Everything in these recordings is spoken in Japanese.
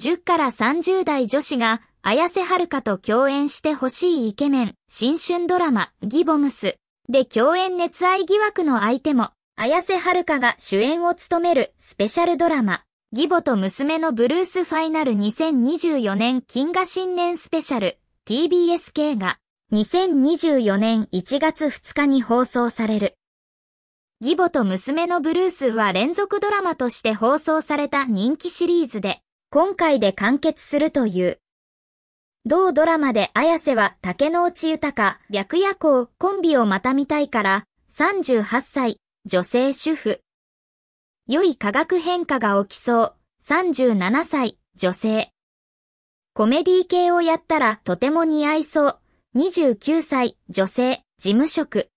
10から30代女子が綾瀬はるかと共演してほしいイケメン、新春ドラマ、ギボムスで共演熱愛疑惑の相手も、綾瀬はるかが主演を務めるスペシャルドラマ、義母と娘のブルースファイナル2024年金河新年スペシャル TBS 系が2024年1月2日に放送される。義母と娘のブルースは連続ドラマとして放送された人気シリーズで今回で完結するという。同ドラマで綾瀬は竹之内豊、白夜行コンビをまた見たいから、38歳、女性主婦。良い化学変化が起きそう、37歳、女性。コメディ系をやったらとても似合いそう、29歳、女性、事務職。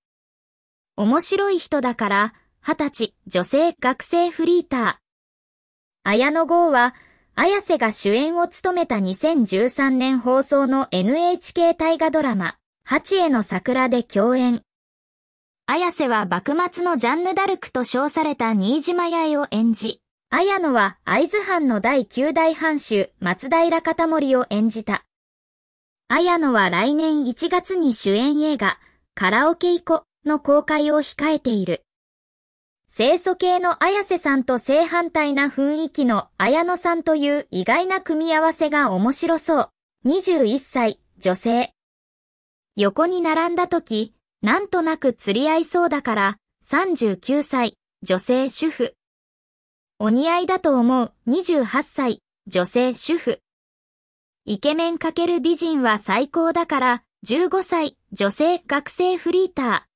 面白い人だから、20歳、女性学生フリーター。綾野剛は、綾瀬が主演を務めた2013年放送の NHK 大河ドラマ、八重の桜で共演。綾瀬は幕末のジャンヌ・ダルクと称された新島八重を演じ、綾野は会津藩の第9代藩主松平片森を演じた。綾野は来年1月に主演映画、カラオケイコの公開を控えている。清楚系の綾瀬さんと正反対な雰囲気の綾野さんという意外な組み合わせが面白そう。21歳、女性。横に並んだ時、なんとなく釣り合いそうだから、39歳、女性主婦。お似合いだと思う、28歳、女性主婦。イケメン×美人は最高だから、15歳、女性学生フリーター。